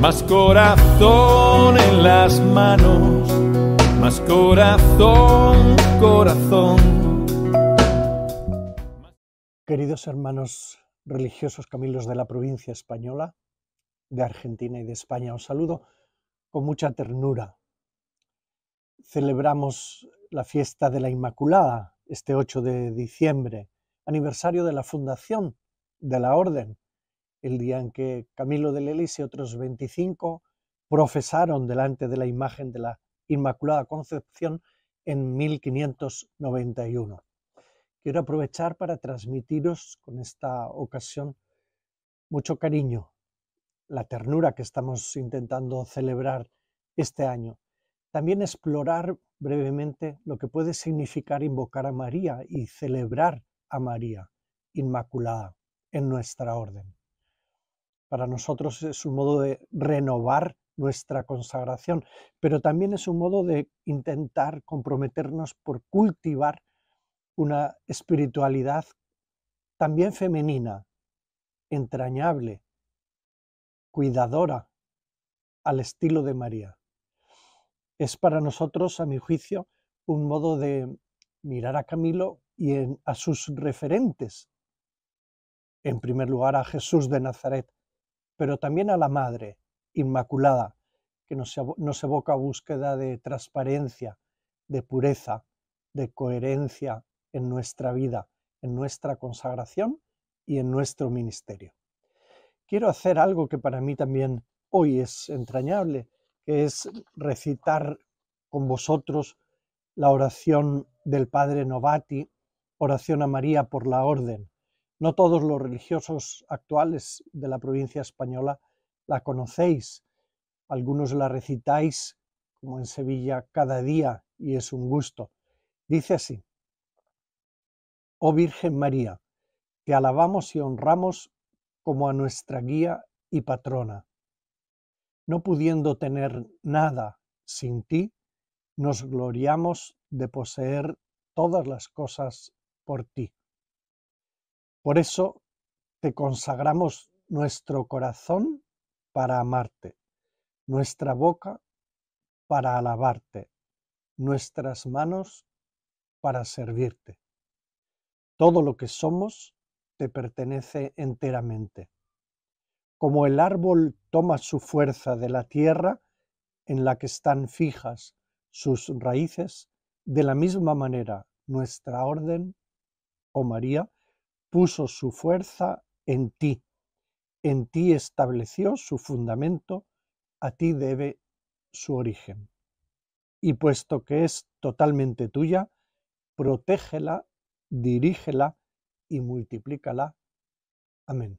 más corazón en las manos, más corazón, corazón. Queridos hermanos religiosos camilos de la provincia española, de Argentina y de España, os saludo con mucha ternura. Celebramos la fiesta de la Inmaculada este 8 de diciembre, aniversario de la fundación de la Orden el día en que Camilo de Lelis y otros 25 profesaron delante de la imagen de la Inmaculada Concepción en 1591. Quiero aprovechar para transmitiros con esta ocasión mucho cariño, la ternura que estamos intentando celebrar este año. También explorar brevemente lo que puede significar invocar a María y celebrar a María Inmaculada en nuestra orden. Para nosotros es un modo de renovar nuestra consagración, pero también es un modo de intentar comprometernos por cultivar una espiritualidad también femenina, entrañable, cuidadora, al estilo de María. Es para nosotros, a mi juicio, un modo de mirar a Camilo y a sus referentes. En primer lugar, a Jesús de Nazaret, pero también a la Madre Inmaculada, que nos, evoca búsqueda de transparencia, de pureza, de coherencia en nuestra vida, en nuestra consagración y en nuestro ministerio. Quiero hacer algo que para mí también hoy es entrañable, que es recitar con vosotros la oración del Padre Novati, oración a María por la Orden, no todos los religiosos actuales de la provincia española la conocéis. Algunos la recitáis, como en Sevilla, cada día y es un gusto. Dice así, Oh Virgen María, te alabamos y honramos como a nuestra guía y patrona. No pudiendo tener nada sin ti, nos gloriamos de poseer todas las cosas por ti. Por eso te consagramos nuestro corazón para amarte, nuestra boca para alabarte, nuestras manos para servirte. Todo lo que somos te pertenece enteramente. Como el árbol toma su fuerza de la tierra en la que están fijas sus raíces, de la misma manera nuestra orden, oh María, puso su fuerza en ti, en ti estableció su fundamento, a ti debe su origen. Y puesto que es totalmente tuya, protégela, dirígela y multiplícala. Amén.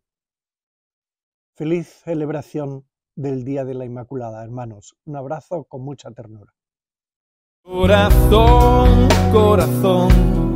Feliz celebración del Día de la Inmaculada, hermanos. Un abrazo con mucha ternura. Corazón, corazón